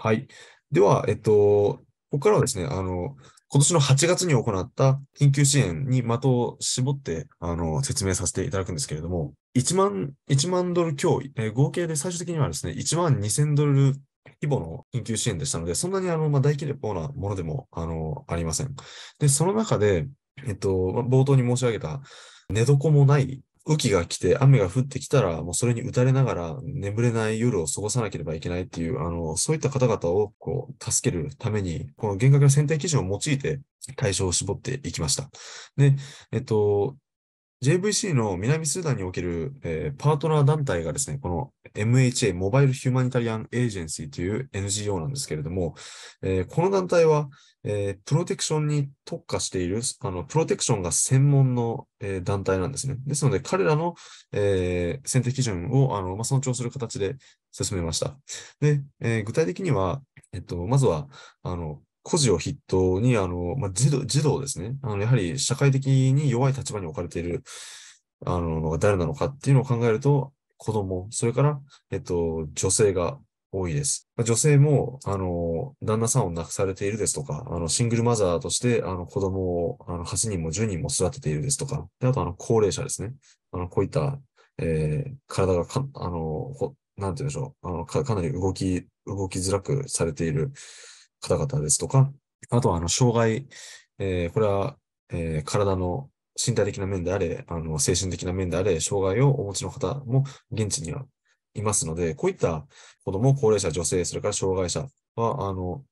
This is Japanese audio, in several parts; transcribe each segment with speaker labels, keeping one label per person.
Speaker 1: はい。では、えっと、ここからはですね、あの、今年の8月に行った緊急支援に的を絞って、あの、説明させていただくんですけれども、1万、1万ドル強、え合計で最終的にはですね、1万2000ドル規模の緊急支援でしたので、そんなにあの、まあ、大規模なものでも、あの、ありません。で、その中で、えっと、冒頭に申し上げた、寝床もない雨季が来て雨が降ってきたら、もうそれに打たれながら眠れない夜を過ごさなければいけないっていう、あの、そういった方々をこう、助けるために、この厳格な選定基準を用いて対象を絞っていきました。で、えっと、JVC の南スーダンにおける、えー、パートナー団体がですね、この MHA、モバイル・ヒューマニタリアン・エージェンシーという NGO なんですけれども、えー、この団体は、えー、プロテクションに特化している、あの、プロテクションが専門の、えー、団体なんですね。ですので、彼らの、え選定基準を、あの、まあ、尊重する形で進めました。で、え具体的には、えっと、まずは、あの、孤児を筆頭に、あの、まあ、児童、児童ですね。あの、やはり社会的に弱い立場に置かれている、あの、誰なのかっていうのを考えると、子供、それから、えっと、女性が多いです。女性も、あの、旦那さんを亡くされているですとか、あの、シングルマザーとして、あの、子供を、あの、8人も10人も育てているですとか、であと、あの、高齢者ですね。あの、こういった、えー、体がか、あの、なんて言うんでしょう、あの、かかなり動き、動きづらくされている方々ですとか、あとは、あの、障害、えー、これは、えー、体の身体的な面であれ、あの、精神的な面であれ、障害をお持ちの方も現地にはいますので、こういった子供、高齢者、女性、それから障害者は、あの、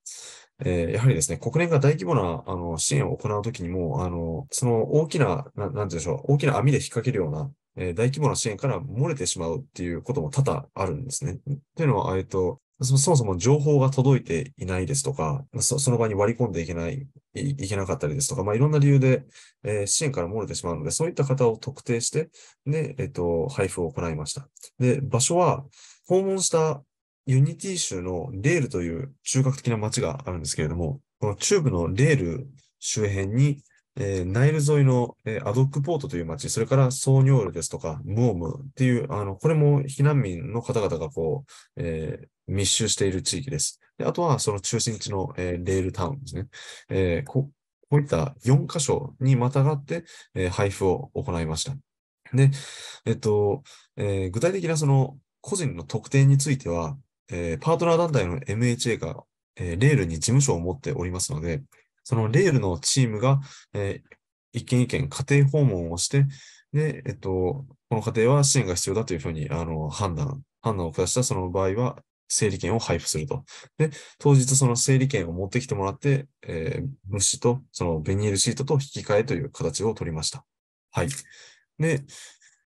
Speaker 1: えー、やはりですね、国連が大規模なあの支援を行うときにも、あの、その大きな、ななんていうんでしょう、大きな網で引っ掛けるような、えー、大規模な支援から漏れてしまうっていうことも多々あるんですね。というのは、えっと、そもそも情報が届いていないですとか、その場に割り込んでいけない、いいけなかったりですとか、まあ、いろんな理由で、えー、支援から漏れてしまうので、そういった方を特定して、で、えっ、ー、と、配布を行いました。で、場所は、訪問したユニティ州のレールという中核的な街があるんですけれども、この中部のレール周辺に、えー、ナイル沿いの、えー、アドックポートという町、それからソーニョールですとか、ムオムっていう、あの、これも避難民の方々がこう、えー、密集している地域です。であとは、その中心地の、えレールタウンですね。えこういった4箇所にまたがって、え配布を行いました。で、えっと、え具体的なその個人の特定については、えパートナー団体の MHA が、えレールに事務所を持っておりますので、そのレールのチームが、えー、一件一件家庭訪問をして、で、えっと、この家庭は支援が必要だというふうにあの判断、判断を下したその場合は、整理券を配布すると。で、当日その整理券を持ってきてもらって、えー、物資とそのベニールシートと引き換えという形を取りました。はい。で、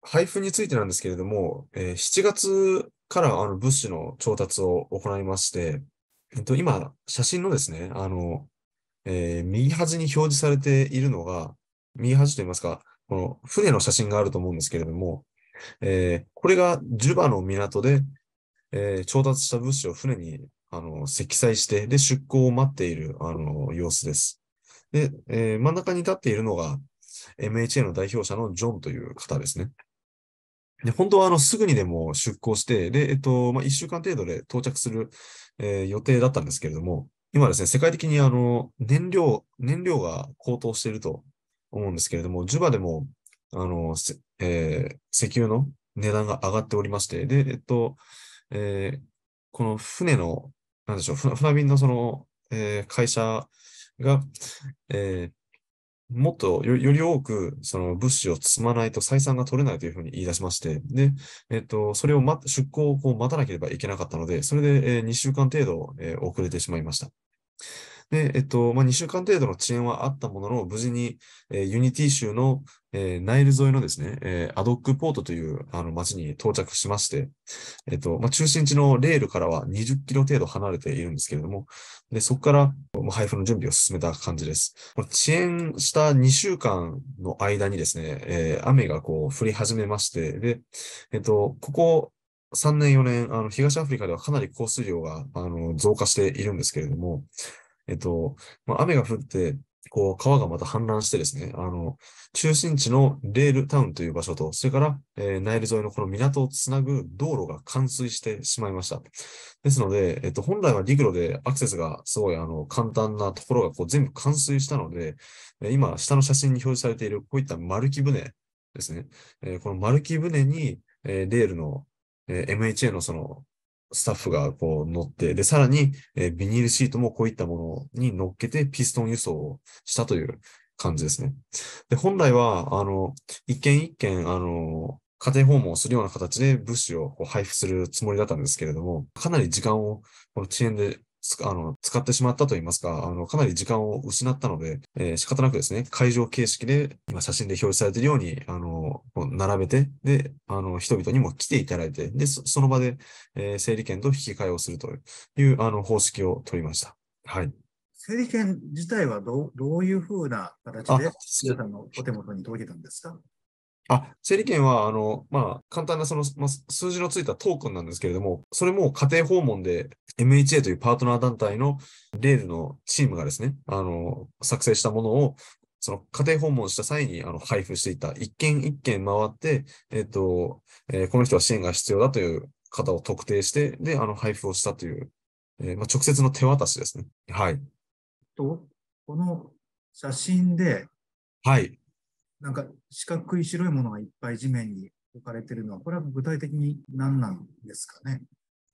Speaker 1: 配布についてなんですけれども、えー、7月からあの物資の調達を行いまして、えっと、今、写真のですね、あの、えー、右端に表示されているのが、右端といいますか、この船の写真があると思うんですけれども、えー、これがジュバの港で、えー、調達した物資を船にあの積載して、で、出港を待っているあの様子です。で、えー、真ん中に立っているのが、MHA の代表者のジョンという方ですね。で、本当はあのすぐにでも出港して、で、えっと、まあ、1週間程度で到着する、えー、予定だったんですけれども、今ですね、世界的にあの燃料、燃料が高騰していると思うんですけれども、ジュバでも、あの、えー、石油の値段が上がっておりまして、で、えっと、えー、この船の、なんでしょう、船便のその、えー、会社が、えー、もっとより多くその物資を積まないと採算が取れないというふうに言い出しまして、で、えっ、と、それを、ま、出港をこう待たなければいけなかったので、それで、えー、2週間程度、えー、遅れてしまいました。で、えっと、まあ、2週間程度の遅延はあったものの、無事に、えー、ユニティ州の、えー、ナイル沿いのですね、えー、アドックポートというあの町に到着しまして、えっと、まあ、中心地のレールからは20キロ程度離れているんですけれども、で、そこから、配布の準備を進めた感じです。遅延した2週間の間にですね、えー、雨がこう降り始めまして、で、えっと、ここ、3年4年、あの、東アフリカではかなり降水量が、あの、増加しているんですけれども、えっと、まあ、雨が降って、こう、川がまた氾濫してですね、あの、中心地のレールタウンという場所と、それから、えー、ナイル沿いのこの港をつなぐ道路が冠水してしまいました。ですので、えっと、本来は陸路でアクセスがすごい、あの、簡単なところがこう全部冠水したので、今、下の写真に表示されている、こういった丸木船ですね。えー、この丸木船に、えー、レールの、えー、MHA のそのスタッフがこう乗って、で、さらに、えビニールシートもこういったものに乗っけてピストン輸送をしたという感じですね。で、本来は、あの、一件一件、あの、家庭訪問をするような形で物資をこう配布するつもりだったんですけれども、かなり時間をこの遅延であの使ってしまったといいますか、あのかなり時間を失ったので、えー、仕方なくですね、会場形式で今写真で表示されているように、あの並べて、で、あの、人々にも来ていただいて、で、その場で、えー、整理券と引き換えをするという、あの、方式を取りました。はい。整理券自体はどうどういうふうな形で皆さんのお手元に届けたんですかあ、整理券は、あの、まあ、簡単なその、まあ、数字のついたトークンなんですけれども、それも家庭訪問で MHA というパートナー団体のレールのチームがですね、あの、作成したものをその家庭訪問した際にあの配布していた、一件一件回って、えっ、と、えー、この人は支援が必要だという方を特定して、で、あの、配布をしたという、えー、まあ、直接の手渡しですね。はい。と、この写真で、はい。なんか四角い白いものがいっぱい地面に置かれているのは、これは具体的に何なんですかね。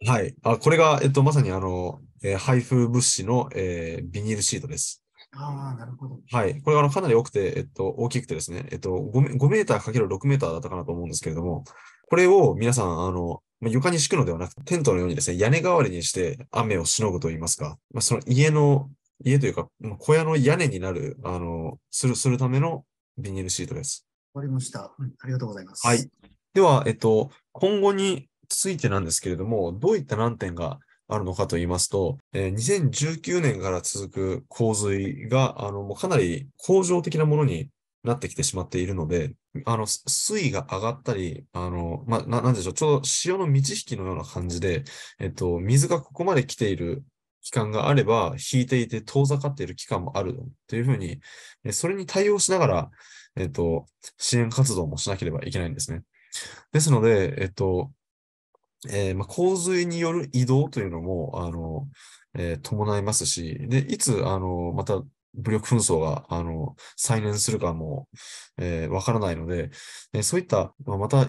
Speaker 1: はい。あこれが、えっと、まさにあの、えー、配布物資の、えー、ビニールシートです。あなるほど。はい。これはかなり多くて、えっと、大きくてですね、えっと5、5メーターかける6メーターだったかなと思うんですけれども、これを皆さん、あの、まあ、床に敷くのではなくて、テントのようにですね、屋根代わりにして雨をしのぐといいますか、まあ、その家の、家というか、小屋の屋根になる、あの、する、するためのビニールシートです。わかりました、うん。ありがとうございます。はい。では、えっと、今後についてなんですけれども、どういった難点があるのかと言いますと、えー、2019年から続く洪水が、あの、もうかなり恒常的なものになってきてしまっているので、あの、水位が上がったり、あの、まあ、な、なんでしょう、ちょうど潮の満ち引きのような感じで、えっと、水がここまで来ている期間があれば、引いていて遠ざかっている期間もあるというふうに、それに対応しながら、えっと、支援活動もしなければいけないんですね。ですので、えっと、えー、まあ、洪水による移動というのも、あの、えー、伴いますし、で、いつ、あの、また武力紛争が、あの、再燃するかも、えわ、ー、からないので、えそういった、まあ、また、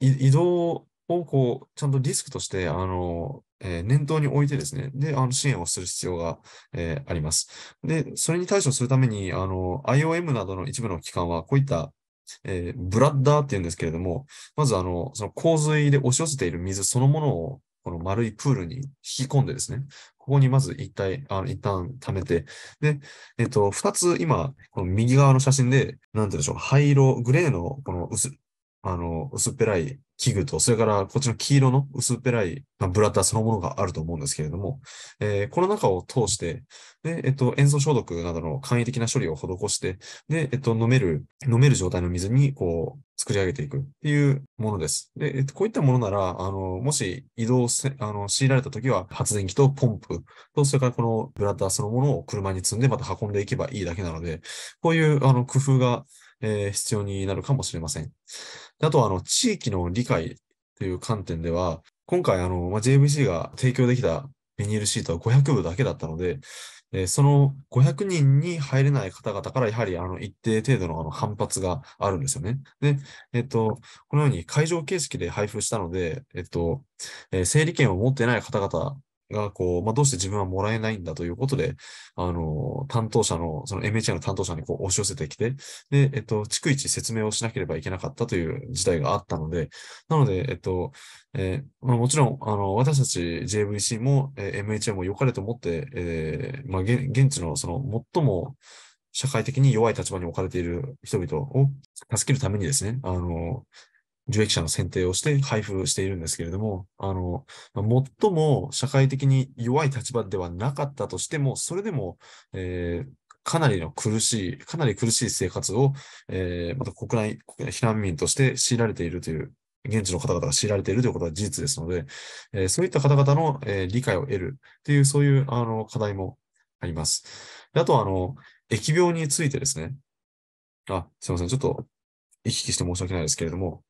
Speaker 1: 移動を、こう、ちゃんとリスクとして、あの、え念頭に置いてですね、で、あの、支援をする必要が、えあります。で、それに対処するために、あの、IOM などの一部の機関は、こういったえー、ブラッダーって言うんですけれども、まずあの、その洪水で押し寄せている水そのものを、この丸いプールに引き込んでですね、ここにまず一体、あの一旦溜めて、で、えっ、ー、と、二つ今、この右側の写真で、なんていうんでしょう、灰色、グレーの、この薄、あの、薄っぺらい器具と、それからこっちの黄色の薄っぺらい、まブラッターそのものがあると思うんですけれども、えー、この中を通して、で、えっと、塩素消毒などの簡易的な処理を施して、で、えっと、飲める、飲める状態の水に、こう、作り上げていくっていうものです。で、えっと、こういったものなら、あの、もし移動せ、あの、強いられた時は、発電機とポンプと、それからこのブラッターそのものを車に積んでまた運んでいけばいいだけなので、こういう、あの、工夫が、えー、必要になるかもしれません。あとは、あの、地域の理解という観点では、今回、あの、まあ、JBC が提供できたビニールシートは500部だけだったので、えー、その500人に入れない方々からやはりあの一定程度のあの反発があるんですよね。で、えっと、このように会場形式で配布したので、えっと、えー、整理券を持ってない方々が、こう、まあ、どうして自分はもらえないんだということで、あの、担当者の、その MHI の担当者にこう押し寄せてきて、で、えっと、逐一説明をしなければいけなかったという事態があったので、なので、えっと、えー、まあ、もちろん、あの、私たち JVC も、えー、MHI も良かれと思って、えー、まあ、現地のその最も、社会的に弱い立場に置かれている人々を助けるためにですね、あの、受益者の選定をして配布しているんですけれども、あの、最も社会的に弱い立場ではなかったとしても、それでも、えー、かなりの苦しい、かなり苦しい生活を、えー、また国内、国内避難民として強いられているという、現地の方々が強いられているということは事実ですので、えー、そういった方々の、えー、理解を得るっていう、そういう、あの、課題もあります。であとは、あの、疫病についてですね。あ、すいません。ちょっと、行き来して申し訳ないですけれども、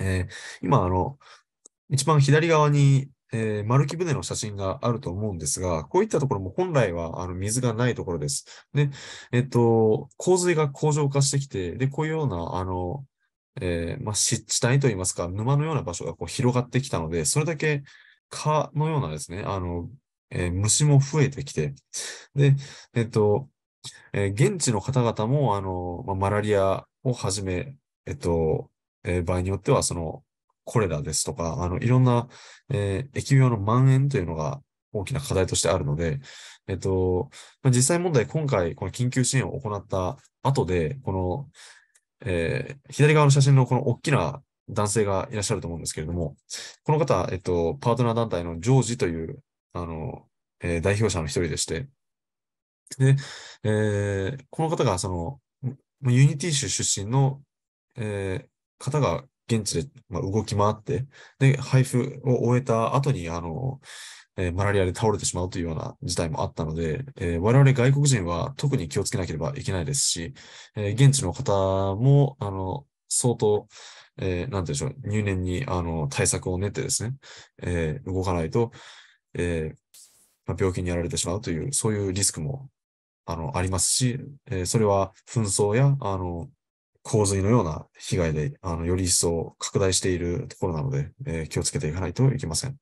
Speaker 1: えー、今、あの、一番左側に、えー、丸木船の写真があると思うんですが、こういったところも本来はあの水がないところです。で、えっと、洪水が恒常化してきて、で、こういうような、あの、えー、まあ、湿地帯といいますか、沼のような場所がこう広がってきたので、それだけ蚊のようなですね、あの、えー、虫も増えてきて、で、えっと、えー、現地の方々も、あの、まあ、マラリアをはじめ、えっと、えー、場合によっては、その、コレラですとか、あの、いろんな、えー、疫病の蔓延というのが大きな課題としてあるので、えっと、まあ、実際問題、今回、この緊急支援を行った後で、この、えー、左側の写真のこの大きな男性がいらっしゃると思うんですけれども、この方、えっと、パートナー団体のジョージという、あの、えー、代表者の一人でして、で、えー、この方が、その、ユニティ州出身の、えー、方が現地で、まあ、動き回って、で、配布を終えた後に、あの、えー、マラリアで倒れてしまうというような事態もあったので、えー、我々外国人は特に気をつけなければいけないですし、えー、現地の方も、あの、相当、えー、なんでしょう、入念に、あの、対策を練ってですね、えー、動かないと、えー、まあ、病気にやられてしまうという、そういうリスクも、あの、ありますし、えー、それは紛争や、あの、洪水のような被害で、あの、より一層拡大しているところなので、えー、気をつけていかないといけません。